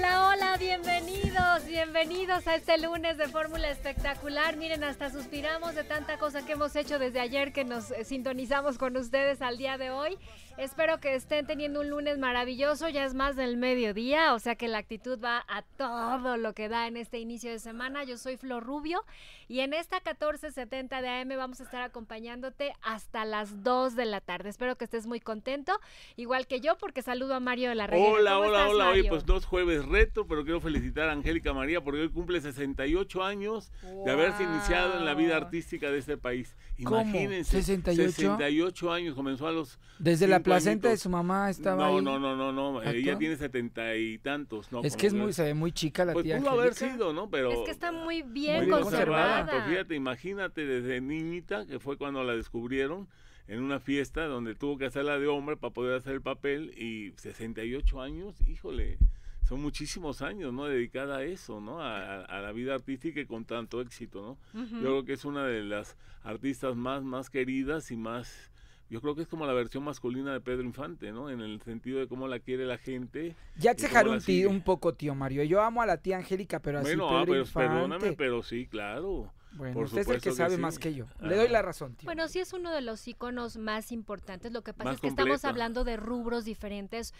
Hola, hola, bienvenidos, bienvenidos a este lunes de Fórmula Espectacular. Miren, hasta suspiramos de tanta cosa que hemos hecho desde ayer que nos sintonizamos con ustedes al día de hoy. Espero que estén teniendo un lunes maravilloso, ya es más del mediodía, o sea que la actitud va a todo lo que da en este inicio de semana. Yo soy Flor Rubio y en esta 1470 de AM vamos a estar acompañándote hasta las 2 de la tarde. Espero que estés muy contento, igual que yo, porque saludo a Mario de la Reina. Hola, hola, hola. Hoy pues dos jueves reto, pero quiero felicitar a Angélica María porque hoy cumple 68 años de haberse iniciado en la vida artística de este país. Imagínense, 68? años comenzó a los Desde la ¿La de su mamá estaba no, No, no, no, no, ella tiene setenta y tantos. No, es que es muy, se ve muy chica la pues pudo haber sido, ¿no? Pero es que está eh, muy bien conservada. Pues fíjate, imagínate desde niñita, que fue cuando la descubrieron, en una fiesta donde tuvo que hacerla de hombre para poder hacer el papel y 68 años, híjole, son muchísimos años, ¿no? Dedicada a eso, ¿no? A, la vida artística y con tanto éxito, ¿no? Yo creo que es una de las artistas más, más queridas y más yo creo que es como la versión masculina de Pedro Infante, ¿no? En el sentido de cómo la quiere la gente. Ya exageró un, un poco, tío Mario. Yo amo a la tía Angélica, pero así bueno, ah, pero, perdóname, pero sí, claro. Bueno, usted es el que sabe más que yo. Ah. Le doy la razón, tío. Bueno, sí es uno de los iconos más importantes. Lo que pasa es que estamos hablando de rubros diferentes.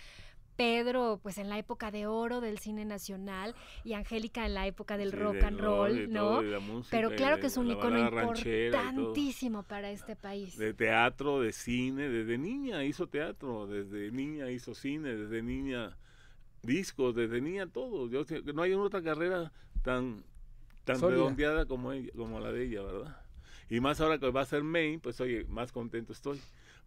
Pedro, pues en la época de oro del cine nacional y Angélica en la época del rock and roll, ¿no? Pero claro que es un icono importantísimo para este país. De teatro, de cine, desde niña hizo teatro, desde niña hizo cine, desde niña discos, desde niña todo. no hay otra carrera tan, redondeada como, como la de ella, ¿verdad? Y más ahora que va a ser Main, pues oye, más contento estoy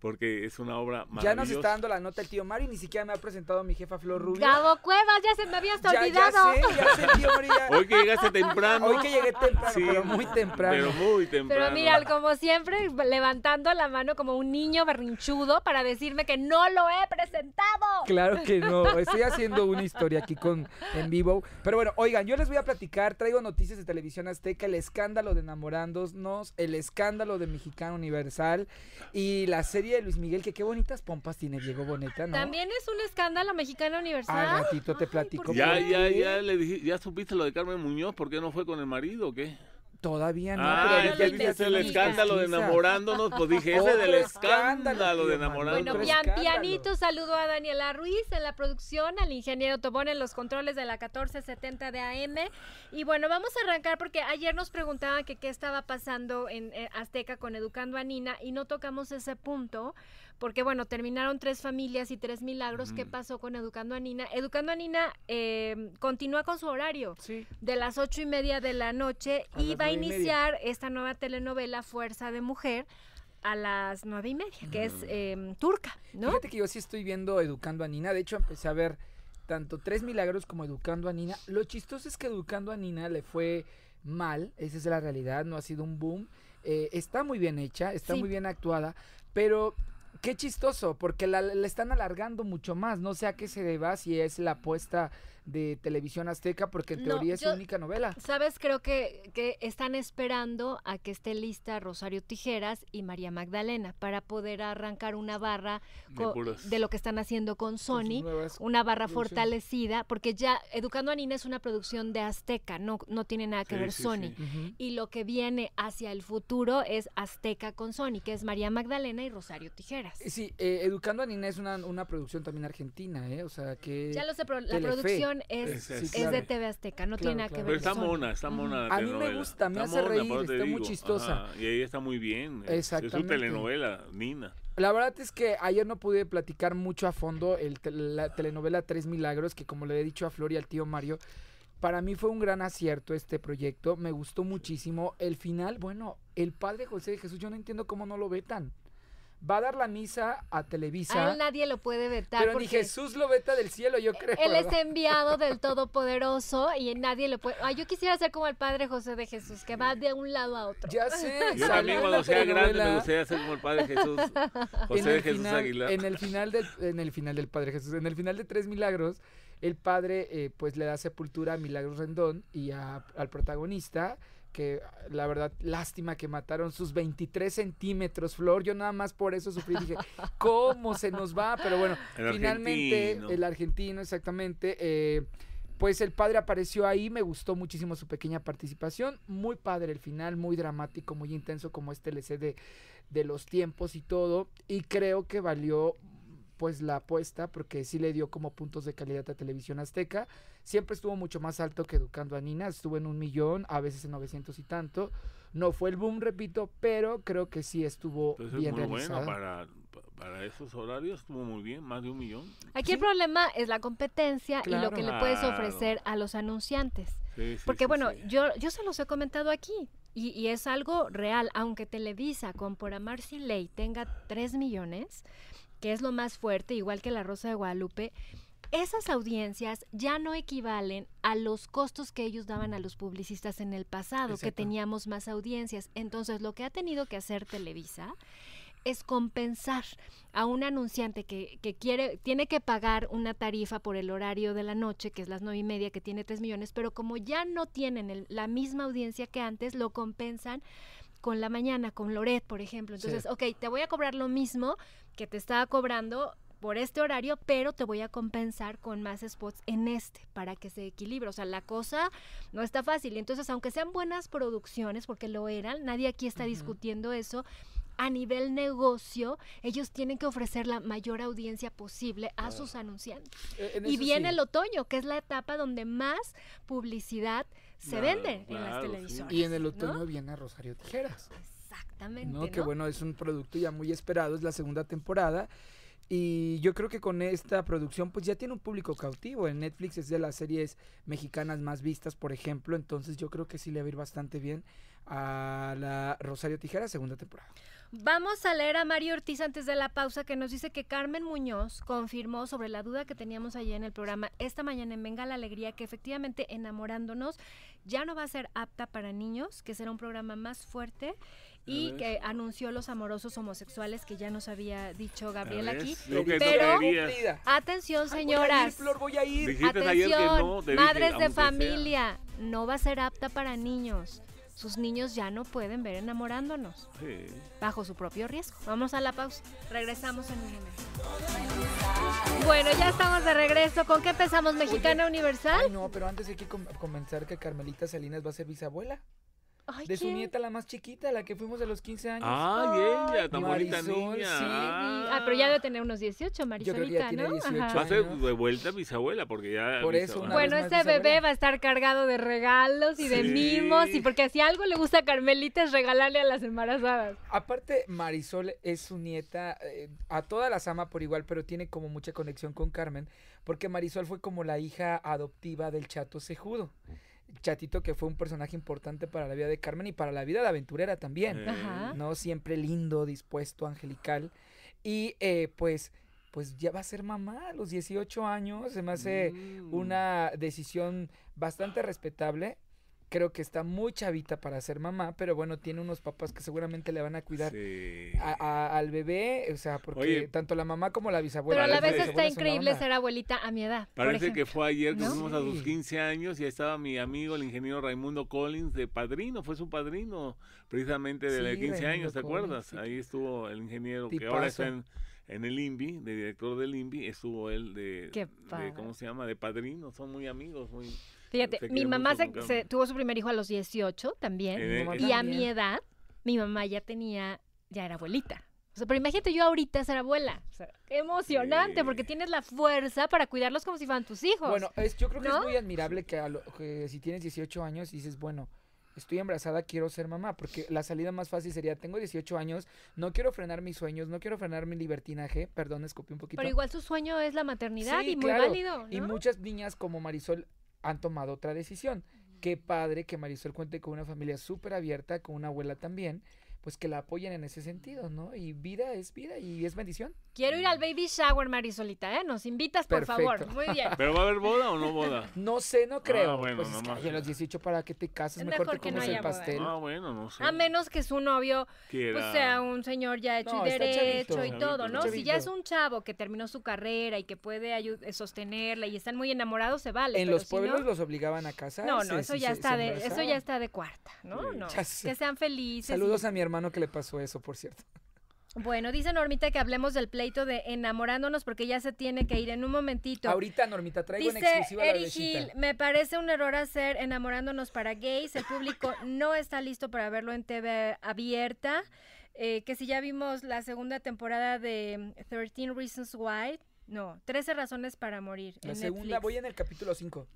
porque es una obra maravillosa. Ya nos está dando la nota el tío Mario, ni siquiera me ha presentado mi jefa Flor Rubio. Gabo Cuevas, ya se me había hasta olvidado. Ya, sé, ya Hoy que llegaste temprano. Hoy que llegué temprano, muy temprano. Pero muy temprano. Pero mira, como siempre, levantando la mano como un niño berrinchudo para decirme que no lo he presentado. Claro que no, estoy haciendo una historia aquí con en vivo. Pero bueno, oigan, yo les voy a platicar, traigo noticias de Televisión Azteca, el escándalo de Enamorándonos, el escándalo de Mexicano Universal y la serie Luis Miguel, que qué bonitas pompas tiene Diego Boneta, También es un escándalo mexicano universal. Al ratito te platico. Ya, ya, ya, le dije, ya supiste lo de Carmen Muñoz, porque no fue con el marido o qué? Todavía no. Ah, pero ya el escándalo de enamorándonos, pues dije, ese del escándalo de enamorándonos. Bueno, pianito, saludo a Daniela Ruiz en la producción, al ingeniero Tobón en los controles de la 1470 de AM. Y bueno, vamos a arrancar porque ayer nos preguntaban que qué estaba pasando en eh, Azteca con Educando a Nina y no tocamos ese punto porque bueno, terminaron tres familias y tres milagros. ¿Qué pasó con Educando a Nina? Educando a Nina eh, continúa con su horario de las ocho y media de la noche y va a iniciar esta nueva telenovela Fuerza de Mujer a las nueve y media, que es mm. em, turca, ¿no? Fíjate que yo sí estoy viendo Educando a Nina. De hecho, empecé a ver tanto Tres Milagros como Educando a Nina. Lo chistoso es que Educando a Nina le fue mal, esa es la realidad, no ha sido un boom. Eh, está muy bien hecha, está muy bien actuada, pero Qué chistoso, porque la, están alargando mucho más. No sé a qué se deba si es la apuesta de Televisión Azteca, porque en teoría es su única novela. Sabes, creo que, que están esperando a que esté lista Rosario Tijeras y María Magdalena para poder arrancar una barra de, lo que están haciendo con Sony, una barra fortalecida, porque ya Educando a Nina es una producción de Azteca, no, no tiene nada que ver Sony. Y lo que viene hacia el futuro es Azteca con Sony, que es María Magdalena y Rosario Tijeras. Sí, eh, Educando a Nina es una, producción también argentina, ¿eh? O sea, que... Ya lo sé, la producción es, de TV Azteca, no tiene nada que ver. Pero está mona, está mona. A mí me gusta, me hace reír, está muy chistosa. y ahí está muy bien. Exactamente. Es su telenovela, Nina. La verdad es que ayer no pude platicar mucho a fondo el la telenovela Tres Milagros, que como le he dicho a Flor y al tío Mario, para mí fue un gran acierto este proyecto, me gustó muchísimo. El final, bueno, el padre José de Jesús, yo no entiendo cómo no lo ve tan va a dar la misa a Televisa. A él nadie lo puede vetar. Pero ni Jesús lo veta del cielo, yo creo. Él es enviado del Todopoderoso y nadie lo puede. yo quisiera ser como el Padre José de Jesús, que va de un lado a otro. Ya sé. Yo también cuando sea grande me gustaría ser como el Padre Jesús, José de Jesús Aguilar. En el, final del, en el final del Padre Jesús, en el final de Tres Milagros, el Padre eh, pues le da sepultura a Milagros Rendón y al protagonista que la verdad, lástima que mataron sus 23 centímetros, Flor. Yo nada más por eso sufrí. Dije, ¿cómo se nos va? Pero bueno, finalmente, el argentino, exactamente. Eh, pues el padre apareció ahí, me gustó muchísimo su pequeña participación, muy padre el final, muy dramático, muy intenso como este lcd de, de los tiempos y todo, y creo que valió pues la apuesta porque sí le dio como puntos de calidad a Televisión Azteca. Siempre estuvo mucho más alto que Educando a Nina, estuvo en un millón, a veces en 900 y tanto. No fue el boom, repito, pero creo que sí estuvo bien es para, esos horarios estuvo muy bien, más de un millón. Aquí el problema es la competencia y lo que le puedes ofrecer a los anunciantes. porque bueno, yo yo se los he comentado aquí. Y, es algo real, aunque Televisa con Por Amar Sin Ley tenga tres millones, que es lo más fuerte, igual que la Rosa de Guadalupe, esas audiencias ya no equivalen a los costos que ellos daban a los publicistas en el pasado, que teníamos más audiencias. Entonces, lo que ha tenido que hacer Televisa es compensar a un anunciante que, quiere, tiene que pagar una tarifa por el horario de la noche, que es las nueve y media, que tiene tres millones, pero como ya no tienen la misma audiencia que antes, lo compensan con la mañana, con Loret, por ejemplo. Entonces, ok, te voy a cobrar lo mismo, que te estaba cobrando por este horario, pero te voy a compensar con más spots en este para que se equilibre. O sea, la cosa no está fácil. Entonces, aunque sean buenas producciones, porque lo eran, nadie aquí está discutiendo eso. A nivel negocio, ellos tienen que ofrecer la mayor audiencia posible a sus anunciantes. E-, y viene el otoño, que es la etapa donde más publicidad se vende en las televisiones. Y en el otoño viene Rosario Tijeras. ¿no? Que bueno, es un producto ya muy esperado, es la segunda temporada. Y yo creo que con esta producción pues ya tiene un público cautivo. En Netflix es de las series mexicanas más vistas, por ejemplo. Entonces yo creo que sí le va a ir bastante bien a la Rosario Tijera, segunda temporada. Vamos a leer a Mario Ortiz antes de la pausa que nos dice que Carmen Muñoz confirmó sobre la duda que teníamos ayer en el programa esta mañana en Venga la Alegría que efectivamente enamorándonos ya no va a ser apta para niños, que será un programa más fuerte y que anunció los amorosos homosexuales que ya nos había dicho Gabriel aquí. pero atención, señoras. Atención, madres de familia, no va a ser apta para niños sus niños ya no pueden ver enamorándonos. Sí. Bajo su propio riesgo. Vamos a la pausa. Regresamos en un momento. Bueno, ya estamos de regreso. ¿Con qué empezamos? ¿Mexicana Universal? no, pero antes hay que comenzar que Carmelita Salinas va a ser bisabuela de su nieta, la más chiquita, la que fuimos de los 15 años. Ah, ella, tan bonita Sí. Ah. pero ya ah. debe tener unos 18, Marisolita, ¿no? 18 va a ser de vuelta bisabuela, porque ya. Por eso. bueno, ese este bebé va a estar cargado de regalos y de mimos, y porque si algo le gusta a Carmelita es regalarle a las embarazadas. Aparte, Marisol es su nieta, eh, a todas las ama por igual, pero tiene como mucha conexión con Carmen, porque Marisol fue como la hija adoptiva del Chato Cejudo. Chatito, que fue un personaje importante para la vida de Carmen y para la vida de aventurera también. Eh. ¿No? Siempre lindo, dispuesto, angelical. Y eh, pues pues ya va a ser mamá a los 18 años. Se me hace mm. una decisión bastante respetable creo que está muy chavita para ser mamá, pero bueno, tiene unos papás que seguramente le van a cuidar al bebé, o sea, porque tanto la mamá como la bisabuela. Pero a la vez está increíble ser abuelita a mi edad. Parece que fue ayer que a sus 15 años y ahí estaba mi amigo, el ingeniero Raimundo Collins, de padrino, fue su padrino precisamente de, 15 años, ¿te acuerdas? Ahí estuvo el ingeniero que ahora está en el INVI, de director del INVI, estuvo él de, de, ¿cómo se llama? De padrino, son muy amigos, muy Fíjate, mi mamá tuvo su primer hijo a los 18 también. Eh, y a mi edad, mi mamá ya tenía, ya era abuelita. O sea, pero imagínate yo ahorita ser abuela. emocionante, porque tienes la fuerza para cuidarlos como si fueran tus hijos. Bueno, yo creo que es muy admirable que, si tienes 18 años y dices, bueno, estoy embarazada, quiero ser mamá, porque la salida más fácil sería, tengo 18 años, no quiero frenar mis sueños, no quiero frenar mi libertinaje, perdón, escupí un poquito. Pero igual su sueño es la maternidad y muy válido. Y muchas niñas como Marisol han tomado otra decisión. Qué padre que Marisol cuente con una familia súper abierta, con una abuela también, pues que la apoyen en ese sentido, ¿no? Y vida es vida y es bendición. Quiero ir al baby shower, Marisolita, ¿eh? Nos invitas, por favor. Muy bien. ¿Pero va a haber boda o no boda? No sé, no creo. Ah, bueno, pues los 18 para que te cases, mejor, pastel. Ah, bueno, no A menos que su novio pues, sea un señor ya hecho y derecho y todo, ¿no? Si ya es un chavo que terminó su carrera y que puede eh, sostenerla y están muy enamorados, se vale. En los pueblos los obligaban a casarse. No, no, eso ya está de, eso ya está de cuarta, ¿no? No. Que sean felices. Saludos a mi hermano que le pasó eso, por cierto. Bueno, dice Normita que hablemos del pleito de enamorándonos porque ya se tiene que ir en un momentito. Ahorita, Normita, traigo en exclusiva Eri la Gil, me parece un error hacer enamorándonos para gays. El público no está listo para verlo en TV abierta. Eh, que si ya vimos la segunda temporada de 13 mm, Reasons Why, no, 13 razones para morir. La segunda, voy en el capítulo 5.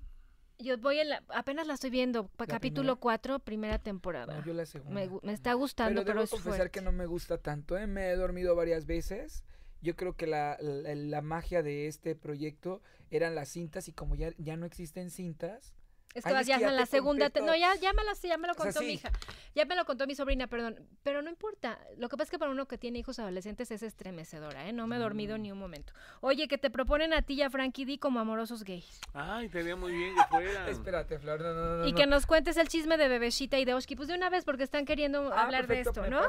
Yo voy apenas la estoy viendo, capítulo 4, primera temporada. Me, está gustando, pero, debo es confesar que no me gusta tanto, ¿eh? me he dormido varias veces. Yo creo que la, magia de este proyecto eran las cintas y como ya, ya no existen cintas, es que vas ya, en la segunda. no, ya, me lo, ya me lo contó mi hija. Ya me lo contó mi sobrina, perdón. Pero no importa. Lo que pasa es que para uno que tiene hijos adolescentes es estremecedora, ¿eh? No me he dormido mm. ni un momento. Oye, que te proponen a ti y a Frankie D como amorosos gays. Ay, te veo muy bien que fuera. Espérate, Flor, Y que nos cuentes el chisme de Bebeshita y de Oshki. Pues de una vez, porque están queriendo ah, hablar de esto, ¿no?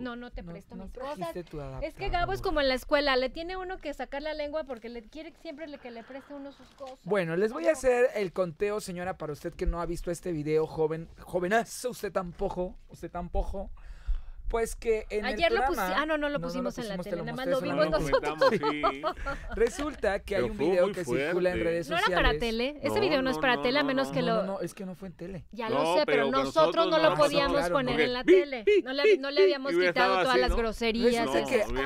No, no te presto mis cosas. Es que Gabo es como en la escuela. Le tiene uno que sacar la lengua porque le quiere siempre que le preste uno sus cosas. Bueno, les voy a hacer el conteo, señor para usted que no ha visto este video, joven, jovenazo, usted tampoco, usted tampoco. Pues que en Ayer lo pusimos. Ah, no, no lo pusimos, en la tele, nada más lo vimos nosotros. Resulta que hay un video que circula en redes sociales. No era para tele. Ese video no, es para tele, a menos que lo. No, es que no fue en tele. Ya lo sé, pero, nosotros, no lo podíamos poner en la tele. No le, no le habíamos quitado todas las groserías.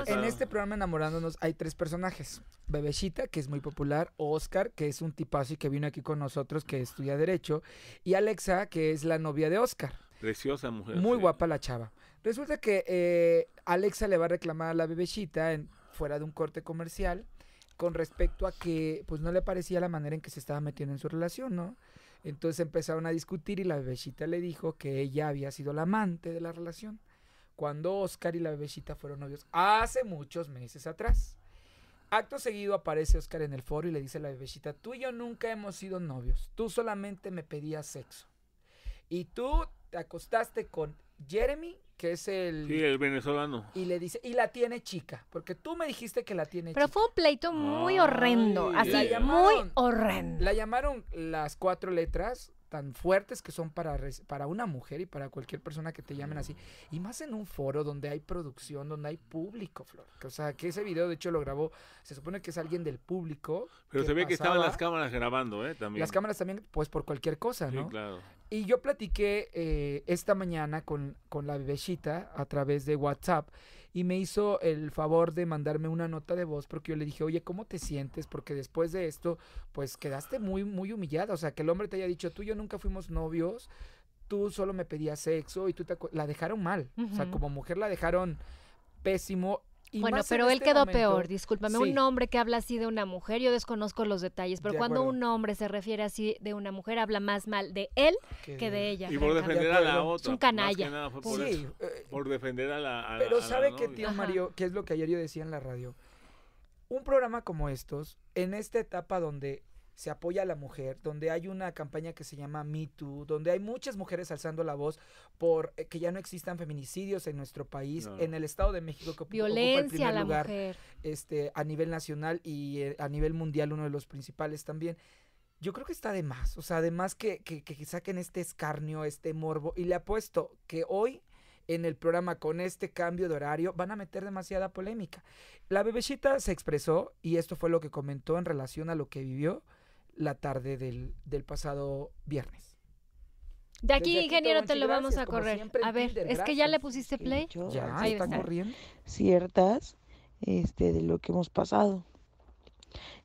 en este programa Enamorándonos hay tres personajes: Bebecita, que es muy popular, Oscar, que es un tipazo y que vino aquí con nosotros, que estudia Derecho, y Alexa, que es la novia de Oscar. Preciosa mujer. Muy guapa la chava. Resulta que eh, Alexa le va a reclamar a la bebecita en, fuera de un corte comercial con respecto a que pues no le parecía la manera en que se estaba metiendo en su relación, ¿no? Entonces empezaron a discutir y la bebecita le dijo que ella había sido la amante de la relación cuando Oscar y la bebecita fueron novios hace muchos meses atrás. Acto seguido aparece Oscar en el foro y le dice a la bebecita, tú y yo nunca hemos sido novios, tú solamente me pedías sexo. Y tú te acostaste con Jeremy, que es el... Sí, el venezolano. Y le dice, y la tiene chica, porque tú me dijiste que la tiene Pero chica. Pero fue un pleito muy horrendo, así, muy horrendo. La llamaron las cuatro letras tan fuertes que son para, para una mujer y para cualquier persona que te llamen así. Y más en un foro donde hay producción, donde hay público, Flor. o sea, que ese video de hecho lo grabó, se supone que es alguien del público. Pero se ve que estaban las cámaras grabando, ¿eh? También. Las cámaras también, pues por cualquier cosa, ¿no? Sí, claro. Y yo platiqué eh, esta mañana con, con la bebecita a través de WhatsApp y me hizo el favor de mandarme una nota de voz porque yo le dije, oye, ¿cómo te sientes? Porque después de esto, pues quedaste muy, muy humillada. O sea, que el hombre te haya dicho, tú y yo nunca fuimos novios, tú solo me pedías sexo y tú te... La dejaron mal. O sea, como mujer la dejaron pésimo bueno, pero él este quedó peor, discúlpame, un hombre que habla así de una mujer, yo desconozco los detalles, pero cuando un hombre se refiere así de una mujer, habla más mal de él que, de ella. Y por defender a la otra. Es un canalla. por, sí. Eh, por defender a la... otra. pero ¿sabe qué, tío Mario? Que es lo que ayer yo decía en la radio? Un programa como estos, en esta etapa donde se apoya a la mujer, donde hay una campaña que se llama Me Too, donde hay muchas mujeres alzando la voz por eh, que ya no existan feminicidios en nuestro país, en el Estado de México que Violencia ocupa a la mujer. este a nivel nacional y eh, a nivel mundial uno de los principales también. Yo creo que está de más, o sea, además que, que, saquen este escarnio, este morbo y le apuesto que hoy en el programa con este cambio de horario van a meter demasiada polémica. La bebecita se expresó y esto fue lo que comentó en relación a lo que vivió la tarde del, del pasado viernes. De aquí, ingeniero, te, lo vamos a correr. a ver, es que ya le pusiste play. ya, está corriendo. Ciertas este, de lo que hemos pasado.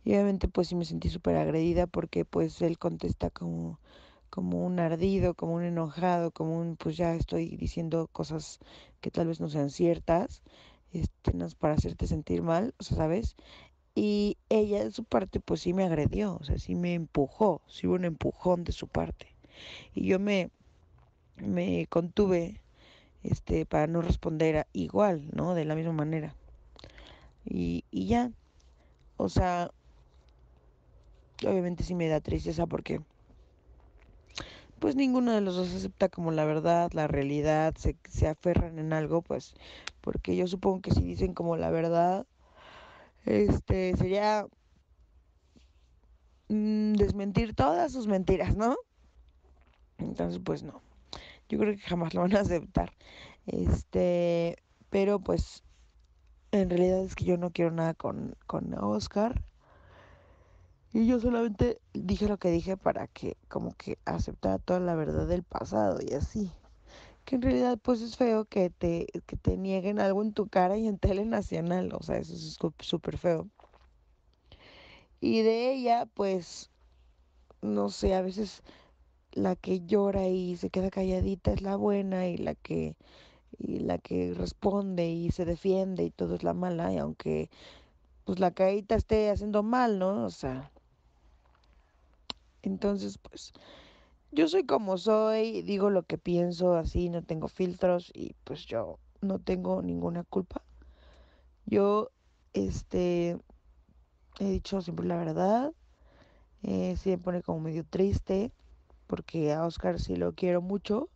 Y obviamente pues sí me sentí súper agredida porque pues él contesta como, como un ardido, como un enojado, como un pues ya estoy diciendo cosas que tal vez no sean ciertas, este, no para hacerte sentir mal, o sea, ¿sabes? Y ella de su parte pues sí me agredió, o sea, sí me empujó, sí hubo un empujón de su parte. Y yo me, me contuve este, para no responder a, igual, ¿no? De la misma manera. Y, y ya, o sea, obviamente sí me da tristeza porque pues ninguno de los dos acepta como la verdad, la realidad, se, se aferran en algo, pues porque yo supongo que si dicen como la verdad, este, sería mm, desmentir todas sus mentiras, ¿no? Entonces, pues no. Yo creo que jamás lo van a aceptar. Este, pero pues en realidad es que yo no quiero nada con, con Oscar. Y yo solamente dije lo que dije para que como que aceptara toda la verdad del pasado y así que en realidad pues es feo que te, que te nieguen algo en tu cara y en tele nacional, o sea, eso es súper feo. Y de ella pues, no sé, a veces la que llora y se queda calladita es la buena y la que y la que responde y se defiende y todo es la mala y aunque pues la caída esté haciendo mal, ¿no? O sea, entonces pues yo soy como soy, digo lo que pienso así, no tengo filtros y pues yo no tengo ninguna culpa. Yo, este, he dicho siempre la verdad. Eh, me pone como medio triste porque a Oscar sí lo quiero mucho.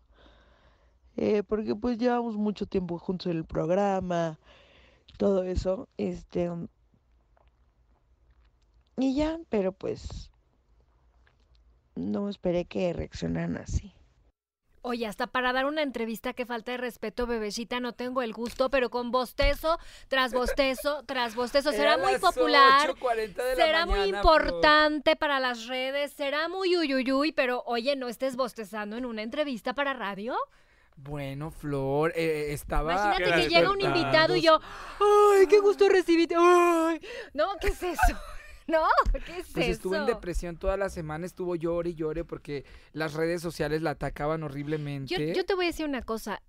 Eh, porque pues llevamos mucho tiempo juntos en el programa, todo eso. Este, y ya, pero pues no esperé que reaccionaran así. Oye, hasta para dar una entrevista, que falta de respeto, bebecita, no tengo el gusto, pero con bostezo, tras bostezo, tras bostezo, será muy popular, será muy importante para las redes, será muy uyuyuy, pero oye, no estés bostezando en una entrevista para radio. Bueno, Flor, eh, eh, estaba. Imagínate que llega un invitado y yo, ¡ay, qué gusto recibirte! ¡Ay! No, ¿qué es eso? no, ¿qué pues estuvo en depresión toda la semana, estuvo llore y llore porque las redes sociales la atacaban horriblemente. Yo, te voy a decir una cosa,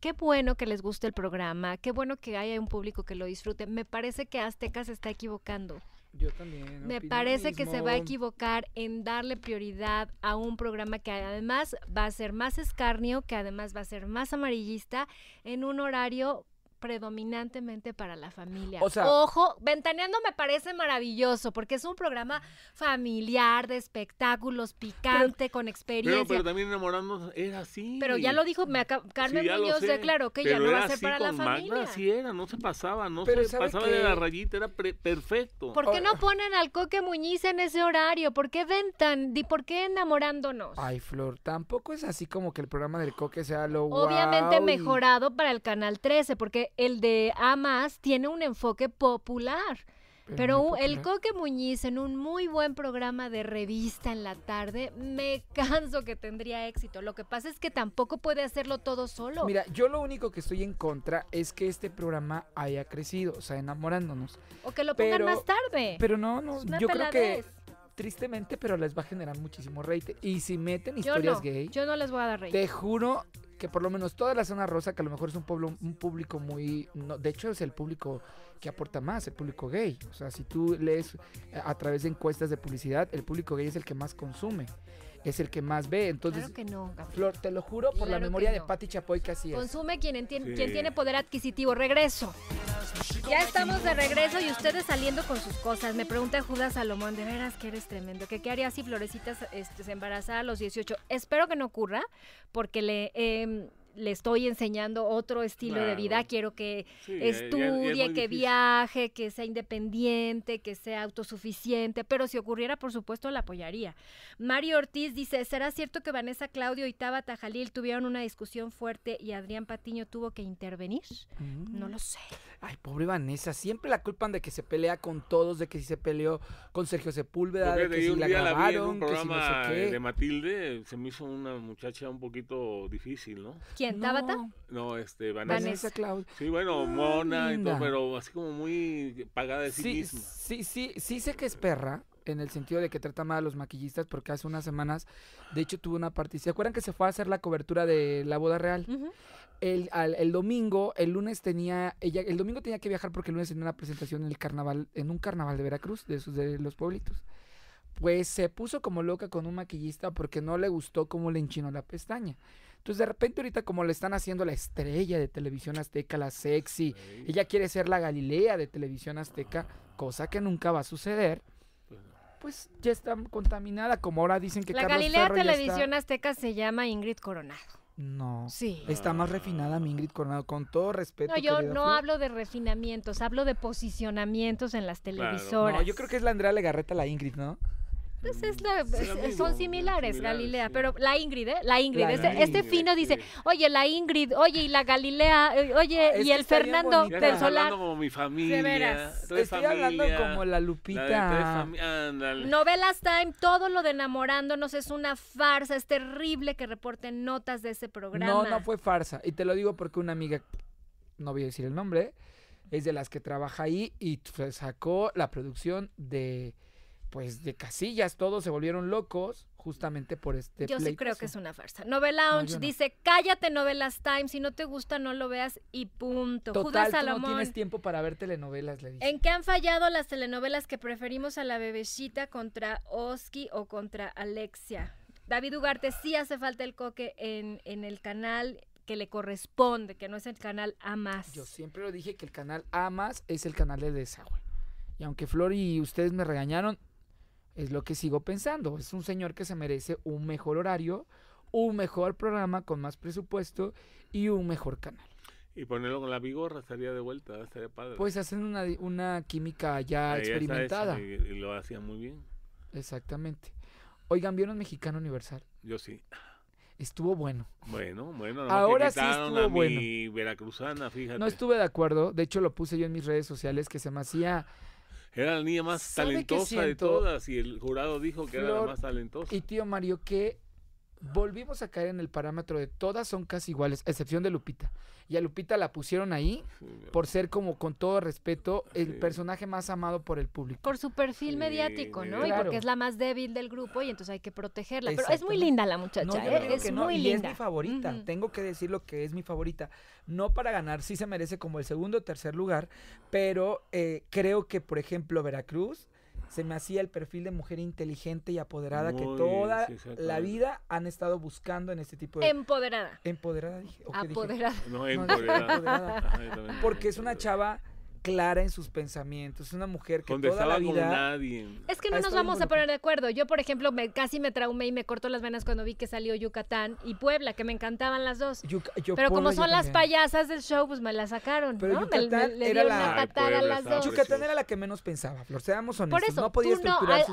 qué bueno que les guste el programa, qué bueno que haya un público que lo disfrute. Me parece que Azteca se está equivocando. Yo también. Me parece que se va a equivocar en darle prioridad a un programa que además va a ser más escarnio, que además va a ser más amarillista, en un horario predominantemente para la familia. O sea, Ojo, Ventaneando me parece maravilloso porque es un programa familiar, de espectáculos, picante, con experiencia. Pero, también enamorándonos era así. Pero ya lo dijo, Carmen Muñoz declaró que ya no va a ser para la familia. Magna, era, no se pasaba, no se pasaba de la rayita, era perfecto. ¿Por qué no eh, ponen al Coque Muñiz en ese horario? ¿Por qué ventan? ¿Y por qué enamorándonos? Ay, Flor, tampoco es así como que el programa del Coque sea lo Obviamente mejorado para el Canal 13, porque el de A tiene un enfoque popular. Pero, el Coque Muñiz en un muy buen programa de revista en la tarde, me canso que tendría éxito. Lo que pasa es que tampoco puede hacerlo todo solo. Mira, yo lo único que estoy en contra es que este programa haya crecido, o sea, enamorándonos. O que lo pongan más tarde. Pero no, no, yo creo que tristemente, pero les va a generar muchísimo rate. Y si meten historias gay. Yo no les voy a dar rate. Te juro que por lo menos toda la zona rosa, que a lo mejor es un pueblo, un público muy, de hecho es el público que aporta más, el público gay. O sea, si tú lees eh, a través de encuestas de publicidad, el público gay es el que más consume es el que más ve. Entonces, que no, Flor, te lo juro por la memoria de Patti Chapoy que así es. Consume quien, quien tiene poder adquisitivo. Regreso. Ya estamos de regreso y ustedes saliendo con sus cosas. Me pregunta Judas Salomón, de veras que eres tremendo. ¿Qué, haría harías si Florecita se este, embarazara a los 18? Espero que no ocurra, porque le... Eh, le estoy enseñando otro estilo de vida, quiero que estudie, que viaje, que sea independiente, que sea autosuficiente, pero si ocurriera, por supuesto, la apoyaría. Mario Ortiz dice, ¿será cierto que Vanessa Claudio y Tabata Jalil tuvieron una discusión fuerte y Adrián Patiño tuvo que intervenir? No lo sé. Ay, pobre Vanessa, siempre la culpan de que se pelea con todos, de que si se peleó con Sergio Sepúlveda, de que si la grabaron, que si de Matilde, se me hizo una muchacha un poquito difícil, ¿no? No. este, Vanessa. Vanessa Sí, bueno, mona, y todo, pero así como muy pagada de sí, sí Sí, sí, sí sé que es perra, en el sentido de que trata mal a los maquillistas, porque hace unas semanas, de hecho, tuvo una parte. ¿Se acuerdan que se fue a hacer la cobertura de la boda real? el, domingo, el lunes tenía, ella, el domingo tenía que viajar porque el lunes tenía una presentación en el carnaval, en un carnaval de Veracruz, de esos de los pueblitos. Pues se puso como loca con un maquillista porque no le gustó cómo le enchinó la pestaña. Entonces, de repente, ahorita, como le están haciendo la estrella de televisión azteca, la sexy, ella quiere ser la Galilea de televisión azteca, ah. cosa que nunca va a suceder pues, pues ya está contaminada, como ahora dicen que la Galilea de Televisión Azteca se llama Ingrid Coronado. No. Sí. Está más refinada mi Ingrid Coronado, con todo respeto. No, yo no hablo de refinamientos, hablo de posicionamientos en las televisoras. Claro. No, yo creo que es la Andrea Legarreta la Ingrid, ¿no? Pues, son similares, Galilea, pero la Ingrid, ¿eh? La Ingrid. este, este fino dice, oye, la Ingrid, oye, y la Galilea, eh, oye, ah, y el Fernando del Solar. como mi familia. De veras. Estoy hablando como la Lupita. Novelas Time, todo lo de enamorándonos es una farsa, es terrible que reporten notas de ese programa. No, no fue farsa. Y te lo digo porque una amiga, no voy a decir el nombre, es de las que trabaja ahí y sacó la producción de pues de casillas, todos se volvieron locos justamente por este Yo sí creo que es una farsa. Novela dice, cállate Novelas times si no te gusta no lo veas y punto. Total, Judas Salomón. no tienes tiempo para ver telenovelas, le dije. ¿En qué han fallado las telenovelas que preferimos a la bebecita contra Oski o contra Alexia? David Ugarte, sí hace falta el coque en, en el canal que le corresponde, que no es el canal A Yo siempre lo dije que el canal A es el canal de desagüe. Y aunque Flor y ustedes me regañaron, es lo que sigo pensando. Es un señor que se merece un mejor horario, un mejor programa con más presupuesto y un mejor canal. Y ponerlo con la vigorra estaría de vuelta, estaría padre. Pues hacen una, química ya experimentada. Y, lo hacía muy bien. Exactamente. Oigan, ¿vieron Mexicano Universal? Yo sí. Estuvo bueno. Bueno, bueno. Ahora sí estuvo bueno. Y veracruzana, fíjate. No estuve de acuerdo. De hecho, lo puse yo en mis redes sociales que se me hacía era la niña más talentosa de todas y el jurado dijo que era la más talentosa. Y tío Mario, qué volvimos a caer en el parámetro de todas son casi iguales, excepción de Lupita. Y a Lupita la pusieron ahí por ser como con todo respeto el personaje más amado por el público. Por su perfil mediático, ¿no? Y porque es la más débil del grupo y entonces hay que protegerla. Pero es muy linda la muchacha, ¿eh? es muy y linda. Es mi favorita, tengo que decir lo que es mi favorita. No para ganar, sí se merece como el segundo o tercer lugar, pero eh, creo que, por ejemplo, Veracruz se me hacía el perfil de mujer inteligente y apoderada que toda la vida han estado buscando en este tipo de... Empoderada. Empoderada, dije. Apoderada. No, empoderada. porque es una chava clara en sus pensamientos. es Una mujer que está toda la vida... nadie. Es que no nos vamos a poner de acuerdo. Yo, por ejemplo, casi me traumé y me cortó las venas cuando vi que salió Yucatán y Puebla, que me encantaban las dos. Pero como son las payasas del show, pues me la sacaron. ¿no? Yucatán me, era la... a las dos. Yucatán era la que menos pensaba, Flor. Seamos honestos. Por eso, no podía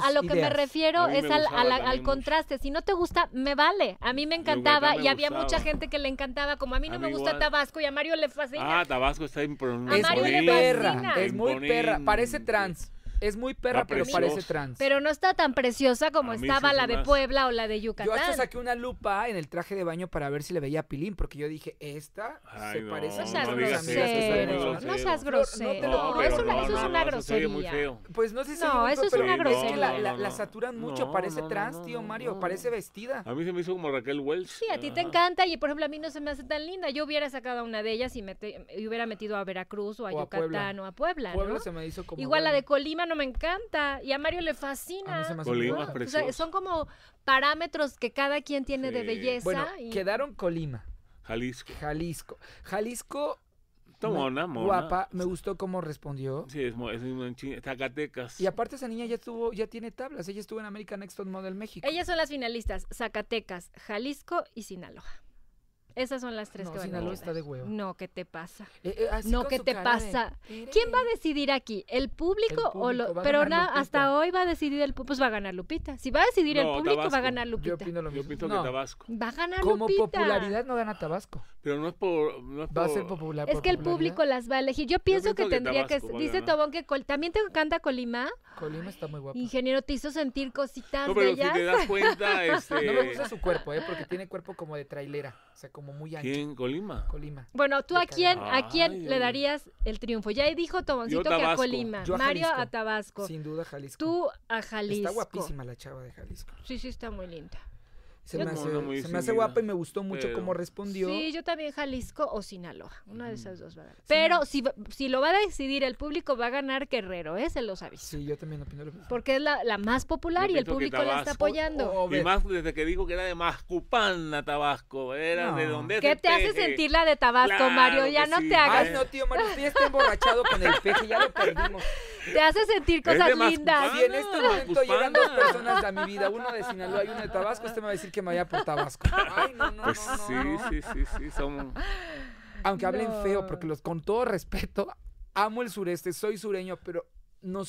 A, a lo que me refiero es al, contraste. Si no te gusta, me vale. A mí me encantaba y había mucha gente que le encantaba. Como a mí no me gusta Tabasco y a Mario le fascina. Ah, Tabasco está gusta. A es muy perra, parece trans. Es muy perra, pero parece trans. Pero no está tan preciosa como estaba la de Puebla o la de Yucatán. Yo hasta saqué una lupa en el traje de baño para ver si le veía pilín, porque yo dije, esta se parece no a no no seas grosero. No, eso es una- grosería. Pues, es una la, grosería. saturan mucho, parece trans, tío Mario, parece vestida. A mí se me hizo como Raquel Welch. Sí, a ti te encanta y por ejemplo a mí no se me hace tan linda. Yo hubiera sacado una de ellas y, hubiera metido a Veracruz o a Yucatán o a Puebla. Igual la de Colima me encanta. Y a Mario le fascina. son como parámetros que cada quien tiene de belleza. quedaron Colima. Jalisco. Jalisco. Jalisco. Guapa, me gustó cómo respondió. Sí, es, Zacatecas. Y aparte esa niña ya tuvo ya tiene tablas. Ella estuvo en American Next Top Model México. Ellas son las finalistas, Zacatecas, Jalisco y Sinaloa. Esas son las tres que van Sinaloa a está de huevo. No, ¿qué te pasa? Eh, eh, no, ¿qué te pasa? ¿Quién va a decidir aquí? ¿El público, o lo... Pero hasta hoy va a decidir el público. pues va a ganar Lupita. Si va a decidir el público va a ganar Lupita. Yo opino lo mismo. Yo opino que Tabasco. Va a ganar Lupita. Como popularidad no gana Tabasco. Pero no es por, va a ser popular. Es que el público las va a elegir. Yo pienso, que, tendría que dice Tobón que también te encanta Colima. Colima está muy guapo. Ingeniero te hizo sentir cositas No, pero si te das cuenta No me este, gusta su cuerpo, eh, porque tiene cuerpo como de trailera, o sea, muy ¿Quién? ¿Colima? Bueno, ¿tú a quién, a quién le darías el triunfo? Ya dijo Tomoncito que a Colima. Mario a Tabasco. Sin duda, Jalisco. Tú a Jalisco. Está guapísima la chava de Jalisco. Sí, sí, está muy linda. Se me, hace, se me guapa y me gustó mucho cómo respondió. Sí, yo también Jalisco o Sinaloa, una de esas dos. ¿verdad? Pero si, lo va a decidir el público va a ganar Guerrero, ¿eh? se lo aviso. Sí, yo también opino lo Porque es la, más popular y el público la está apoyando. Oh, desde que dijo que era de Mascupán Tabasco, era de donde ¿Qué te hace sentir la de Tabasco, Mario? Ya no te hagas. no, tío Mario, emborrachado con el peje, ya lo perdimos. Te hace sentir cosas lindas. Si en este momento llegan dos personas a mi vida, uno de Sinaloa y uno de Tabasco, este me va a decir que me vaya por Tabasco. Ay, no, no, pues sí, sí, sí, sí, somos... Aunque hablen feo, porque los, con todo respeto, amo el sureste, soy sureño, pero no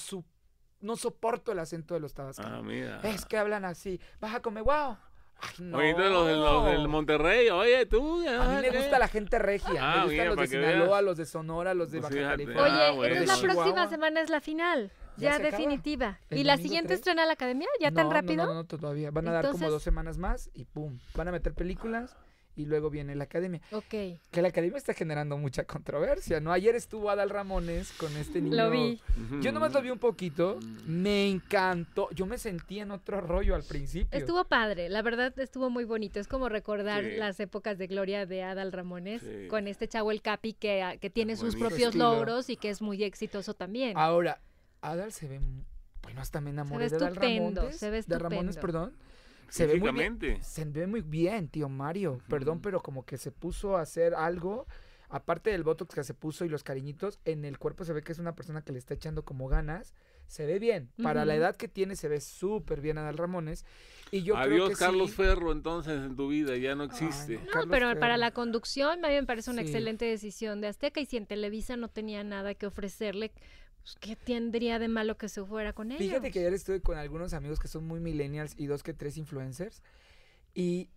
no soporto el acento de los tabascos. Ah, mira. Es que hablan así. Baja come Wow. Oye, los, los, del Monterrey, oye, tú. a mí me gusta la gente regia. Ah, me gustan los de Sinaloa, los de Sonora, los de pues Baja ah, California. Oye, ah, entonces la próxima semana es la final. Ya, definitiva. ¿Y la siguiente estrena estrena la academia? ¿Ya tan rápido? No, no, todavía. Van a dar como dos semanas más y pum. Van a meter películas y luego viene la academia. Ok. Que la academia está generando mucha controversia, ¿no? Ayer estuvo Adal Ramones con este niño. Lo vi. Yo nomás lo vi un poquito, mm. me encantó, yo me sentí en otro rollo al principio. Estuvo padre, la verdad estuvo muy bonito, es como recordar las épocas de gloria de Adal Ramones con este chavo el Capi que, ah, que tiene sus propios logros y que es muy exitoso también. Ahora, Adal se ve, bueno, hasta me enamoré de Adal Ramones, de Ramones, perdón se ve muy bien, se ve muy bien, tío Mario. Perdón, pero como que se puso a hacer algo aparte del botox que se puso y los cariñitos, en el cuerpo se ve que es una persona que le está echando como ganas. Se ve bien. Para la edad que tiene, se ve súper bien Adal Ramones. Y yo Adiós, creo que Carlos Ferro, entonces en tu vida ya no existe. no, pero para la conducción, me parece una excelente decisión de Azteca. Y si en Televisa no tenía nada que ofrecerle, pues, ¿Qué tendría de malo que se fuera con ellos? Fíjate que ayer estuve con algunos amigos que son muy millennials y dos que tres influencers. Y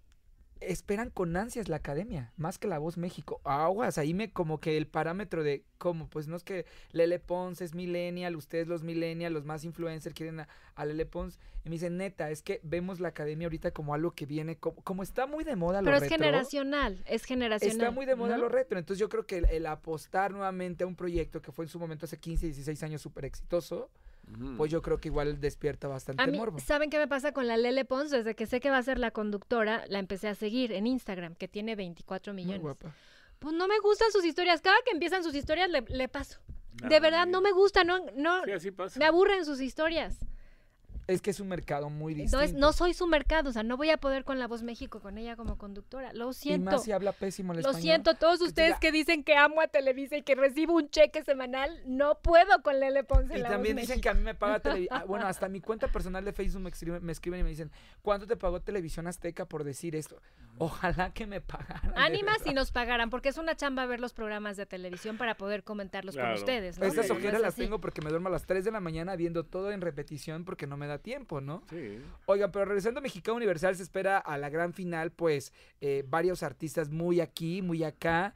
esperan con ansias la academia, más que la voz México. Aguas, ahí me como que el parámetro de cómo, pues no es que Lele Pons es millennial, ustedes los millennial, los más influencers quieren a, Lele Pons. Y me dicen, neta, es que vemos la academia ahorita como algo que viene, como, está muy de moda Pero es generacional, es generacional. Está muy de moda lo retro. Entonces yo creo que el, el, apostar nuevamente a un proyecto que fue en su momento hace 15, 16 años súper exitoso pues yo creo que igual despierta bastante morbo. ¿Saben qué me pasa con la Lele Pons? Desde que sé que va a ser la conductora, la empecé a seguir en Instagram, que tiene 24 millones. Pues no me gustan sus historias. Cada que empiezan sus historias le, paso. de verdad, no me gusta, no, no. Me aburren sus historias. Es que es un mercado muy distinto. no soy su mercado, o sea, no voy a poder con La Voz México, con ella como conductora. Lo siento. Y más si habla pésimo el Lo siento, todos ustedes que dicen que amo a Televisa y que recibo un cheque semanal, no puedo con Lele Ponce. Y la también dicen que a mí me paga Televisa. Ah, bueno, hasta mi cuenta personal de Facebook me escriben y me dicen, ¿cuánto te pagó Televisión Azteca por decir esto? Ojalá que me pagaran. Ánimas si nos pagaran, porque es una chamba ver los programas de televisión para poder comentarlos con ustedes. ¿no? Estas ojeras las tengo porque me duermo a las 3 de la mañana viendo todo en repetición porque no me da tiempo, ¿no? Sí. Oigan, pero regresando a Mexicano Universal se espera a la gran final, pues eh, varios artistas muy aquí, muy acá.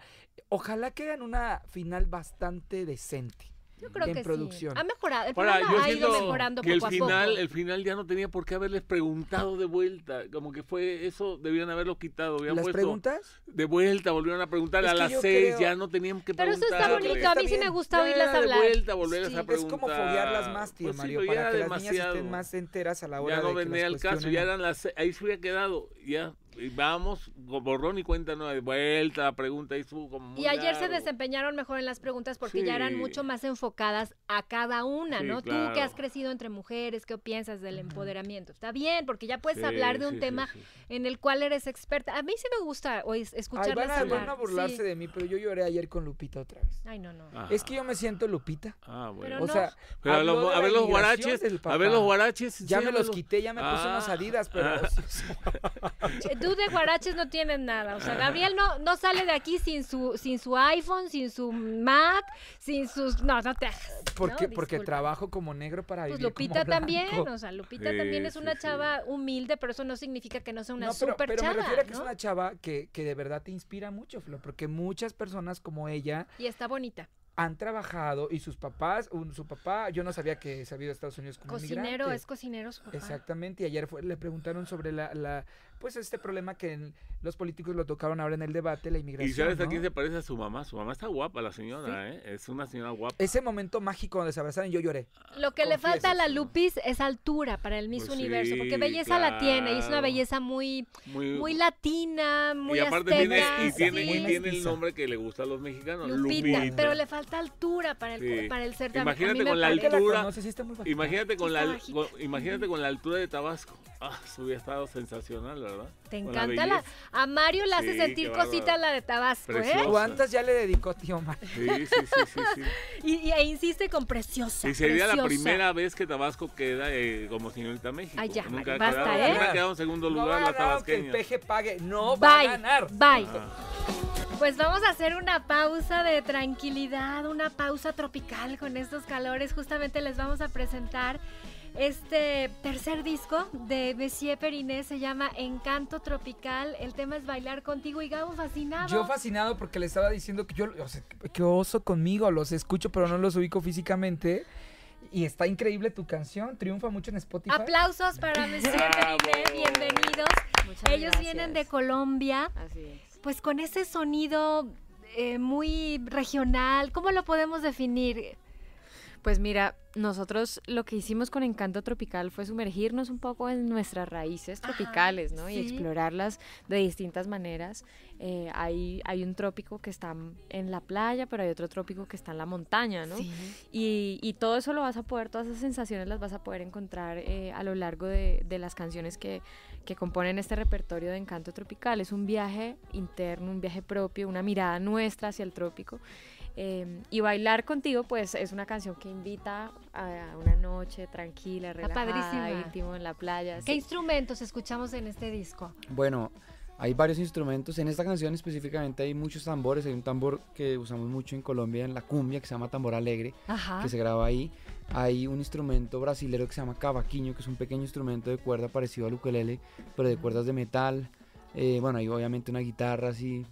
Ojalá que una final bastante decente. Yo creo que Sí. Ha mejorado. El ha ido mejorando que poco el final, a poco. el final ya no tenía por qué haberles preguntado de vuelta. Como que fue eso, debían haberlo quitado. ¿Las preguntas? De vuelta, volvieron a preguntar a las seis, ya no tenían que preguntar. Pero eso está bonito, a mí sí me gusta oírlas hablar. De vuelta, volverlas a preguntar. Es como foguearlas más, tío pues Mario, para que las niñas estén más enteras a la hora ya no de que venía al caso, ya eran las seis, ahí se hubiera quedado, ya vamos, borrón y cuenta nueva de vuelta, pregunta y su como Y ayer se desempeñaron mejor en las preguntas porque ya eran mucho más enfocadas a cada una, ¿no? Tú que has crecido entre mujeres, ¿qué piensas del empoderamiento? Está bien, porque ya puedes hablar de un tema en el cual eres experta. A mí sí me gusta escuchar van, a, van burlarse de mí, pero yo lloré ayer con Lupita otra vez. Ay, no, no. Ah. Es que yo me siento Lupita. Ah, bueno. o sea, a, ver los huaraches a ver los huaraches Ya me los quité, ya me puse unas ah. adidas, pero... Ah. tú de guaraches no tienes nada. O sea, Gabriel no, no sale de aquí sin su, sin su iPhone, sin su Mac, sin sus. No, no te Porque trabajo como negro para pues vivir. Pues Lupita también. O sea, Lupita también es una chava humilde, pero eso no significa que no sea una no, chava. me refiero que es una chava que, que de verdad te inspira mucho, Flo, porque muchas personas como ella. Y está bonita han trabajado y sus papás, su papá, yo no sabía que se había ido a Estados Unidos como cocinero, es cocinero Exactamente, y ayer le preguntaron sobre la, pues este problema que los políticos lo tocaron ahora en el debate, la inmigración. ¿Y sabes a quién se parece a su mamá? Su mamá está guapa, la señora, ¿eh? Es una señora guapa. Ese momento mágico donde se abrazaron, yo lloré. Lo que le falta a la Lupis es altura para el Miss pues Universo, porque belleza la tiene y es una belleza muy, muy, latina, muy y aparte tiene, y tiene, el nombre que le gusta a los mexicanos. Lupita, pero le falta altura para el, para el Imagínate con la altura. imagínate con la, altura de Tabasco. Ah, hubiera estado sensacional, ¿verdad? Te encanta la, A Mario le hace sentir cosita la de Tabasco, ¿eh? preciosa. ¿eh? ¿Cuántas ya le dedicó tío Mario? Sí, sí, sí, sí. y, e insiste con preciosa. Y sería la primera vez que Tabasco queda eh, como señorita México. Ah, ya, Nunca basta, ¿eh? Nunca ha quedado en segundo lugar no la tabasqueña. Que el peje pague, no va a ganar. Bye. Ah. Pues vamos a hacer una pausa de tranquilidad, una pausa tropical con estos calores. Justamente les vamos a presentar este tercer disco de Messier Periné se llama Encanto Tropical. El tema es bailar contigo y Gabo fascinado. Yo fascinado porque le estaba diciendo que yo, que oso conmigo, los escucho pero no los ubico físicamente. Y está increíble tu canción, triunfa mucho en Spotify. Aplausos para Messier Periné, bienvenidos. Ellos vienen de Colombia. Así es. Pues con ese sonido eh, muy regional, ¿cómo lo podemos definir? Pues mira, nosotros lo que hicimos con Encanto Tropical fue sumergirnos un poco en nuestras raíces tropicales, ¿no? Y explorarlas de distintas maneras. Eh, hay, un trópico que está en la playa, pero hay otro trópico que está en la montaña, ¿no? Y, todo eso lo vas a poder, todas esas sensaciones las vas a poder encontrar eh, a lo largo de, las canciones que, que componen este repertorio de Encanto Tropical. Es un viaje interno, un viaje propio, una mirada nuestra hacia el trópico. Em, y bailar contigo, pues es una canción que invita a una noche tranquila, ah, relajada, íntimo en la playa. ¿Qué instrumentos escuchamos en este disco? Bueno, hay varios instrumentos. En esta canción específicamente hay muchos tambores. Hay un tambor que usamos mucho en Colombia, en la cumbia, que se llama tambor alegre, que se graba ahí. Hay un instrumento brasilero que se llama cavaquinho, que es un pequeño instrumento de cuerda parecido al ukelele, pero de cuerdas de metal. Eh, bueno, hay obviamente una guitarra así,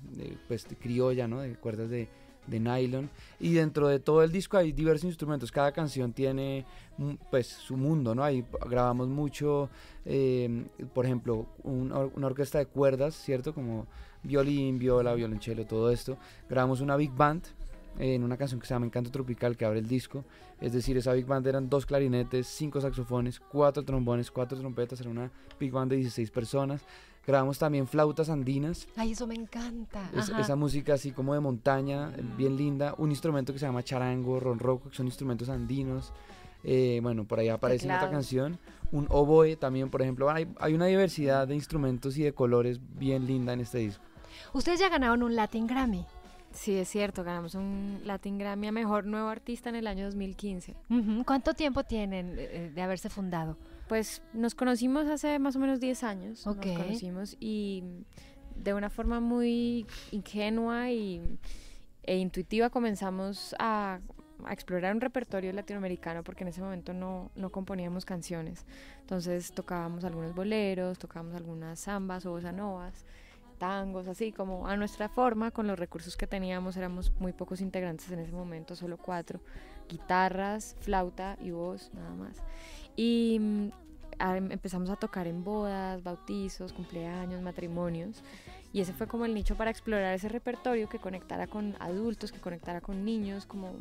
pues criolla, ¿no? De cuerdas de, de nylon. Y dentro de todo el disco hay diversos instrumentos. Cada canción tiene mm, pues su mundo, ¿no? hay grabamos mucho, em, por ejemplo, una orquesta de cuerdas, ¿cierto? Como violín, viola, violonchelo, todo esto. Grabamos una big band eh, en una canción que se llama Encanto Tropical, que abre el disco. Es decir, esa big band eran dos clarinetes, cinco saxofones, cuatro trombones, cuatro trompetas, era una big band de 16 personas. Grabamos también flautas andinas. Ay, eso me encanta. esa música así como de montaña, mm. bien linda. Un instrumento que se llama charango, ronroco, que son instrumentos andinos. Eh, bueno, por ahí aparece en otra canción. Un oboe también, por ejemplo. Hay, hay una diversidad de instrumentos y de colores bien linda en este disco. Ustedes ya ganaron un Latin Grammy. Sí, es cierto, ganamos un Latin Grammy a Mejor Nuevo Artista en el año 2015. ¿Cuánto tiempo tienen eh, de haberse fundado? Pues nos conocimos hace más o menos 10 años. Nos conocimos y de una forma muy ingenua y, e intuitiva comenzamos a, explorar un repertorio latinoamericano porque en ese momento no, no componíamos canciones. Entonces tocábamos algunos boleros, tocábamos algunas zambas o bossa tangos, así como a nuestra forma, con los recursos que teníamos, éramos muy pocos integrantes en ese momento, solo cuatro, guitarras, flauta y voz, nada más. Y mm, empezamos a tocar en bodas, bautizos, cumpleaños, matrimonios. Y ese fue como el nicho para explorar ese repertorio que conectara con adultos, que conectara con niños, como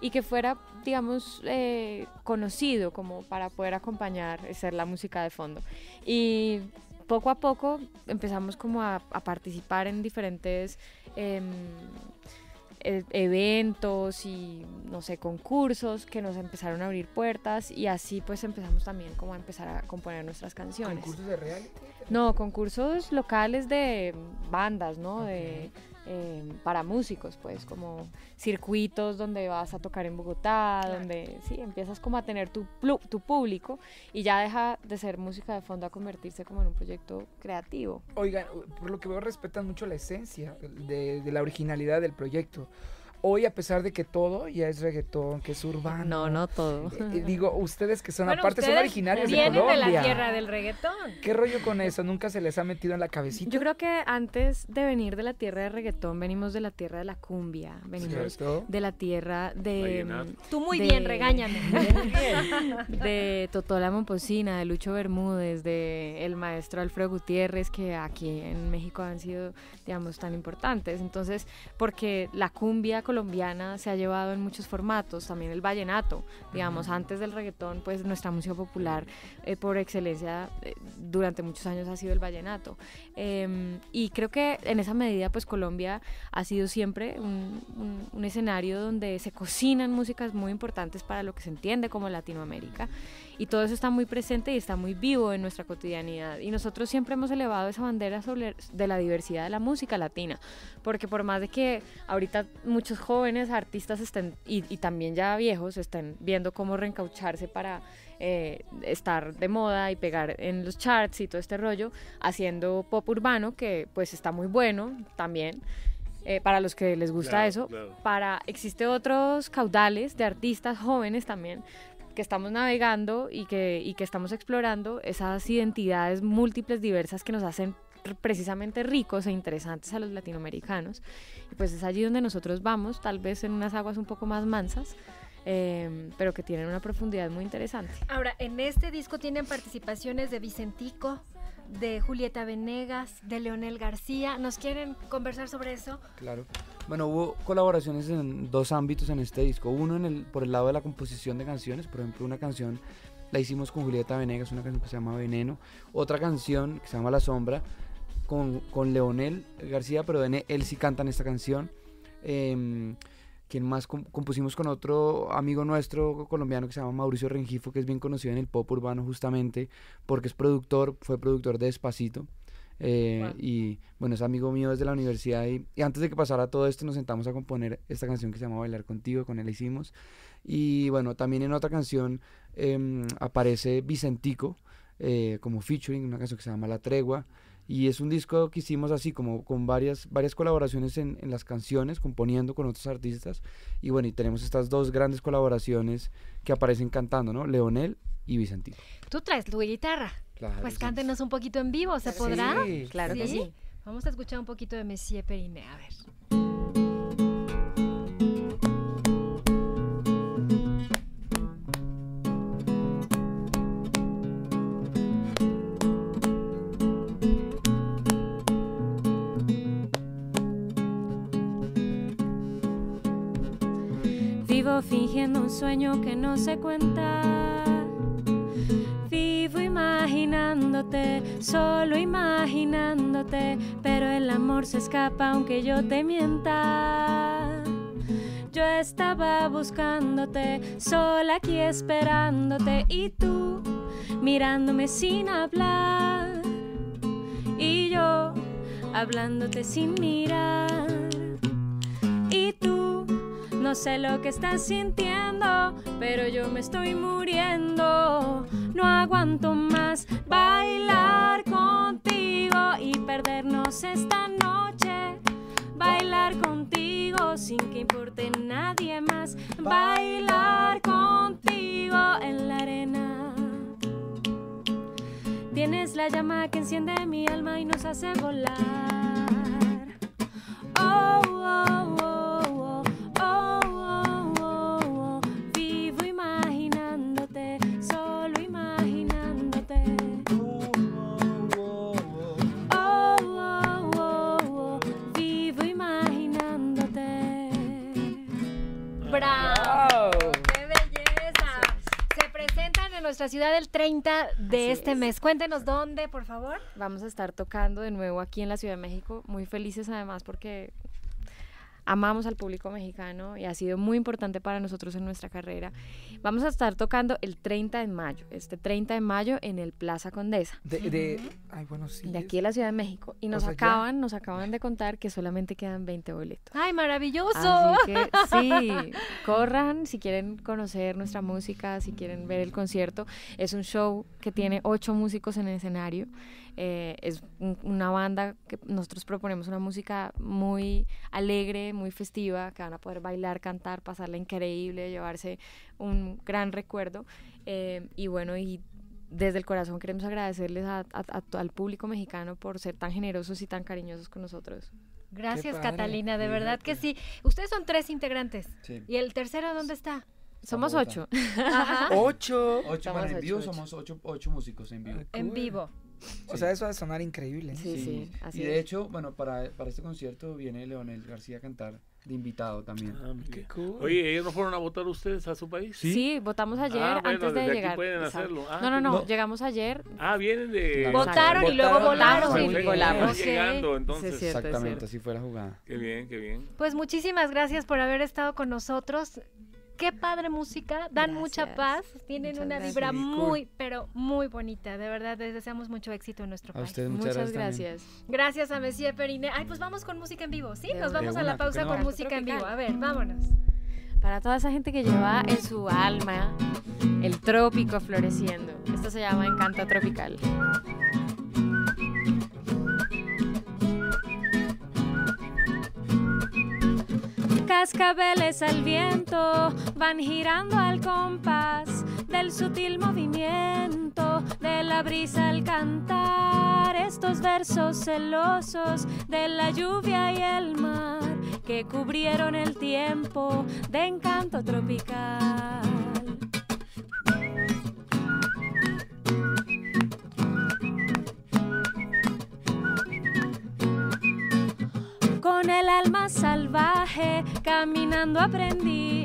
y que fuera, digamos, eh, conocido como para poder acompañar, eh, ser la música de fondo. Y poco a poco empezamos como a, participar en diferentes... Em, eh, eventos y no sé, concursos que nos empezaron a abrir puertas y así pues empezamos también como a empezar a componer nuestras canciones. ¿Concursos de reality? No, concursos locales de bandas, ¿no? De Em, para músicos, pues como circuitos donde vas a tocar en Bogotá, donde sí, empiezas como a tener tu, público y ya deja de ser música de fondo a convertirse como en un proyecto creativo. Oigan, por lo que veo respetan mucho la esencia de la originalidad del proyecto hoy, a pesar de que todo ya es reggaetón, que es urbano. No, no todo. Eh, eh, digo, ustedes que son, aparte, son originarios de Colombia. Vienen de la tierra del reggaetón. ¿Qué rollo con eso? ¿Nunca se les ha metido en la cabecita? Yo creo que antes de venir de la tierra del reggaetón, venimos de la tierra de la cumbia. Venimos de la tierra de... Tú muy bien, regáñame. de Totola Momposina, de Lucho Bermúdez, de el maestro Alfredo Gutiérrez, que aquí en México han sido, digamos, tan importantes. Entonces, porque la cumbia colombiana se ha llevado en muchos formatos, también el vallenato, digamos, antes del reggaetón, pues nuestra música popular eh, por excelencia eh, durante muchos años ha sido el vallenato. Em, y creo que en esa medida, pues Colombia ha sido siempre un escenario donde se cocinan músicas muy importantes para lo que se entiende como Latinoamérica y todo eso está muy presente y está muy vivo en nuestra cotidianidad. Y nosotros siempre hemos elevado esa bandera sobre de la diversidad de la música latina, porque por más de que ahorita muchos jóvenes artistas estén, y, también ya viejos, estén viendo cómo reencaucharse para eh, estar de moda y pegar en los charts y todo este rollo, haciendo pop urbano, que pues está muy bueno también. Eh, para los que les gusta eso, para existe otros caudales de artistas jóvenes también que estamos navegando y que, que estamos explorando esas identidades múltiples, diversas que nos hacen precisamente ricos e interesantes a los latinoamericanos. Y pues es allí donde nosotros vamos, tal vez en unas aguas un poco más mansas. Em, pero que tienen una profundidad muy interesante. Ahora, en este disco tienen participaciones de Vicentico, de Julieta Venegas, de Leonel García. ¿Nos quieren conversar sobre eso? Claro. Bueno, hubo colaboraciones en dos ámbitos en este disco. Uno en el, por el lado de la composición de canciones, por ejemplo, una canción la hicimos con Julieta Venegas, una canción que se llama Veneno. Otra canción que se llama La Sombra, con, con Leonel García, pero él sí canta en esta canción. Em, quien más compusimos con otro amigo nuestro colombiano que se llama Mauricio Rengifo, que es bien conocido en el pop urbano justamente, porque es productor, fue productor de Despacito. Eh, y bueno, es amigo mío desde la universidad. Y, antes de que pasara todo esto, nos sentamos a componer esta canción que se llama Bailar Contigo, con él hicimos. Y bueno, también en otra canción em, aparece Vicentico eh, como featuring, una canción que se llama La Tregua. Y es un disco que hicimos así, como con varias, varias colaboraciones en, las canciones, componiendo con otros artistas. Y bueno, y tenemos estas dos grandes colaboraciones que aparecen cantando, ¿no? Leonel y Vicentino. Tú traes tu guitarra. pues cántenos un poquito en vivo, ¿se podrá? Sí, claro que sí. Vamos a escuchar un poquito de Messier Periné, a ver. fingiendo un sueño que no se cuenta. Vivo imaginándote, solo imaginándote, pero el amor se escapa aunque yo te mienta. Yo estaba buscándote, sola aquí esperándote y tú mirándome sin hablar y yo hablándote sin mirar sé lo que estás sintiendo, pero yo me estoy muriendo. No aguanto más bailar contigo y perdernos esta noche. Bailar contigo sin que importe nadie más. Bailar contigo en la arena. Tienes la llama que enciende mi alma y nos hace volar. Oh, oh, oh. nuestra ciudad del 30 de este mes. Cuéntenos dónde, por favor. Vamos a estar tocando de nuevo aquí en la Ciudad de México. Muy felices además porque amamos al público mexicano y ha sido muy importante para nosotros en nuestra carrera. Vamos a estar tocando el 30 de mayo, este 30 de mayo en el Plaza Condesa. De, de, aquí en la Ciudad de México. Y nos acaban, nos acaban de contar que solamente quedan 20 boletos. ¡Ay, maravilloso! Así que sí, corran si quieren conocer nuestra música, si quieren ver el concierto. Es un show que tiene ocho músicos en el escenario. Eh, es una banda que nosotros proponemos una música muy alegre, muy festiva, que van a poder bailar, cantar, pasarla increíble, llevarse un gran recuerdo. Eh, y bueno, y desde el corazón queremos agradecerles al público mexicano por ser tan generosos y tan cariñosos con nosotros. Gracias Catalina, de verdad que sí. Ustedes son tres integrantes. ¿Y el tercero dónde está? Somos ocho. ocho. Ocho. en vivo, somos ocho, ocho músicos en vivo. En vivo. O sea, eso va a sonar increíble. Sí, sí, Y de hecho, bueno, para, para este concierto viene Leonel García a cantar de invitado también. Ah, ah, qué cool. Oye, ¿ellos no fueron a votar ustedes a su país? Sí, votamos ah, ayer antes de llegar. pueden no, no, no, llegamos ayer. Ah, vienen de... Votaron, y luego volaron. y volamos. entonces. Exactamente, así fue la jugada. Qué bien, qué bien. Pues muchísimas gracias por haber estado con nosotros. Qué padre música, dan mucha paz, tienen una vibra muy, pero muy bonita. De verdad, les deseamos mucho éxito en nuestro a país. muchas, gracias. Gracias a Mesía Perine. Ay, pues vamos con música en vivo, ¿sí? Nos vamos a la pausa con música en vivo. A ver, vámonos. Para toda esa gente que lleva en su alma el trópico floreciendo. Esto se llama Encanto Tropical. Cascabeles al viento van girando al compás del sutil movimiento de la brisa al cantar estos versos celosos de la lluvia y el mar que cubrieron el tiempo de encanto tropical. El alma salvaje, caminando aprendí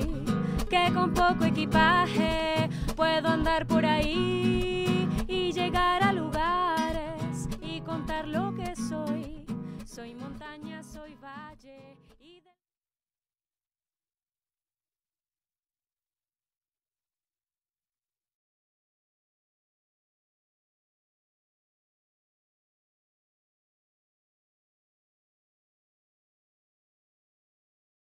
que con poco equipaje puedo andar por ahí y llegar a lugares y contar lo que soy. Soy montaña, soy valle.